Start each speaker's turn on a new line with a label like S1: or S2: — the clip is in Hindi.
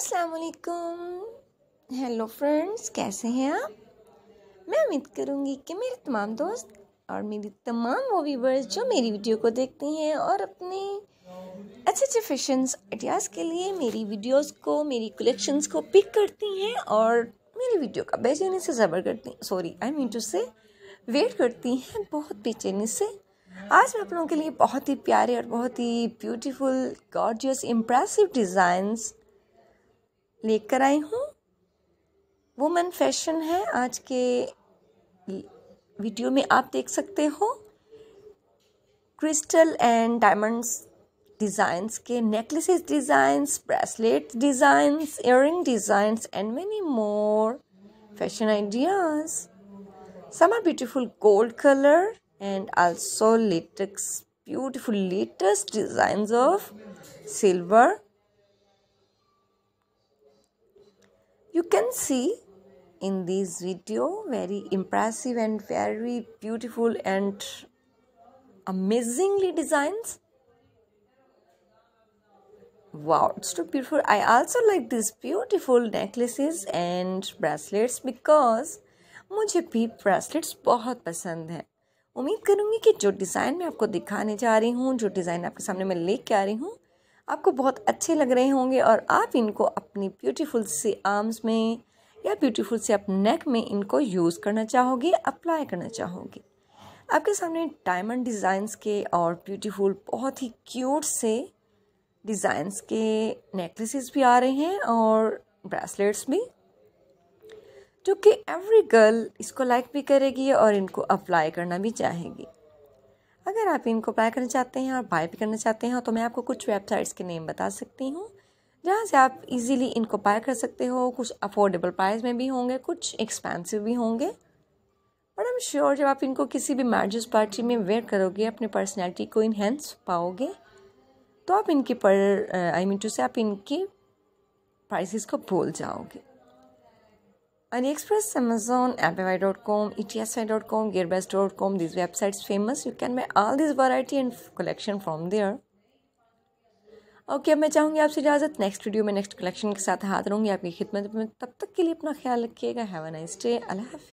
S1: अस्सलाम वालेकुम हेलो फ्रेंड्स कैसे हैं आप मैं उम्मीद करूंगी कि मेरे तमाम दोस्त और मेरी तमाम वो व्यूवर्स जो मेरी वीडियो को देखते हैं और अपने अच्छे अच्छे फैशंस आइडियाज़ के लिए मेरी वीडियोस को मेरी कलेक्शंस को पिक करती हैं और मेरी वीडियो का बेचैनी से ज़बर करती sorry I mean to say wait करती हैं बहुत बेचैनी से आज मैं आप लोगों के लिए बहुत ही प्यारे और बहुत ही ब्यूटीफुल गॉर्जियस इम्प्रेसिव डिज़ाइंस लेकर आई हूँ वुमेन फैशन है आज के वीडियो में आप देख सकते हो क्रिस्टल एंड डायमंड्स डिज़ाइंस के necklaces designs bracelet designs earring designs and many more fashion ideas some are beautiful gold colour and also latex beautiful latest designs of silver You can see in this video very impressive and very beautiful and amazingly designs. Wow, it's too beautiful. I also like these beautiful necklaces and bracelets because मुझे भी ब्रेसलेट्स बहुत पसंद है उम्मीद करूँगी कि जो डिज़ाइन मैं आपको दिखाने जा रही हूँ जो डिज़ाइन आपके सामने मैं लेके आ रही हूँ आपको बहुत अच्छे लग रहे होंगे और आप इनको अपनी ब्यूटीफुल से आर्म्स में या ब्यूटीफुल से आप नेक में इनको यूज़ करना चाहोगे अप्लाई करना चाहोगे आपके सामने डायमंड डिज़ाइंस के और ब्यूटीफुल बहुत ही क्यूट से डिज़ाइंस के नेकलेसेस भी आ रहे हैं और ब्रेसलेट्स भी जो कि एवरी गर्ल इसको लाइक भी करेगी और इनको अप्लाई करना भी चाहेगी अगर आप इनको बाय करना चाहते हैं और बाय भी करना चाहते हैं तो मैं आपको कुछ वेबसाइट्स के नेम बता सकती हूँ जहाँ से आप इजीली इनको बाय कर सकते हो कुछ अफोर्डेबल प्राइस में भी होंगे कुछ एक्सपेंसिव भी होंगे बट आई एम श्योर जब आप इनको किसी भी मैरिज पार्टी में वेयर करोगे अपनी पर्सनैलिटी को इन्हेंस पाओगे तो आप इनकी पर आई मीन टू से आप इनकी प्राइसेस को भूल जाओगे AliExpress, Amazon, AppBuy.com, ETSI.com, GearBest.com, these websites famous. You can buy all this variety and collection from there. Okay okay, अब मैं चाहूँगी आपसे इजाज़त नेक्स्ट वीडियो में नेक्स्ट कलेक्शन के साथ हाथ रहूँगी आपकी खिदमत में तब तक के लिए अपना ख्याल रखिएगा have a nice day Allah